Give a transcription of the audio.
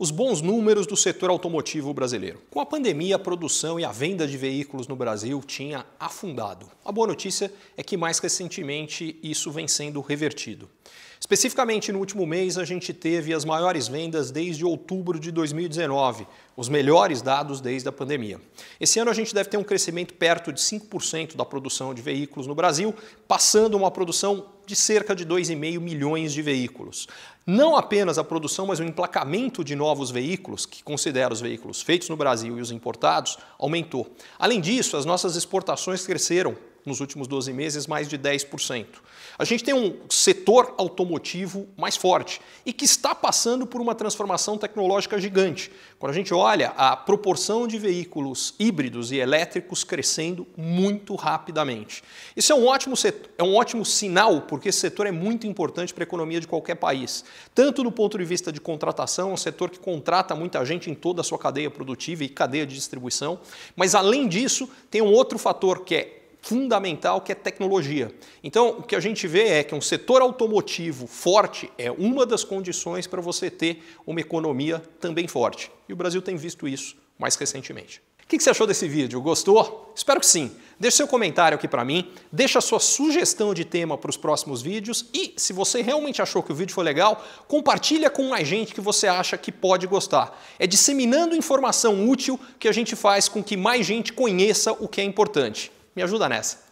os bons números do setor automotivo brasileiro. Com a pandemia, a produção e a venda de veículos no Brasil tinha afundado. A boa notícia é que mais recentemente isso vem sendo revertido. Especificamente no último mês, a gente teve as maiores vendas desde outubro de 2019, os melhores dados desde a pandemia. Esse ano a gente deve ter um crescimento perto de 5% da produção de veículos no Brasil, passando uma produção de cerca de 2,5 milhões de veículos. Não apenas a produção, mas o emplacamento de novos veículos, que considera os veículos feitos no Brasil e os importados, aumentou. Além disso, as nossas exportações cresceram nos últimos 12 meses mais de 10%. A gente tem um setor automotivo mais forte e que está passando por uma transformação tecnológica gigante. Quando a gente olha a proporção de veículos híbridos e elétricos crescendo muito rapidamente. Isso é um ótimo, setor, é um ótimo sinal, porque esse setor é muito importante para a economia de qualquer país, tanto do ponto de vista de contratação, é um setor que contrata muita gente em toda a sua cadeia produtiva e cadeia de distribuição, mas além disso, tem um outro fator que é fundamental que é tecnologia. Então, o que a gente vê é que um setor automotivo forte é uma das condições para você ter uma economia também forte. E o Brasil tem visto isso mais recentemente. O que você achou desse vídeo? Gostou? Espero que sim. Deixe seu comentário aqui para mim, Deixe a sua sugestão de tema para os próximos vídeos e, se você realmente achou que o vídeo foi legal, compartilha com mais gente que você acha que pode gostar. É disseminando informação útil que a gente faz com que mais gente conheça o que é importante. Me ajuda nessa.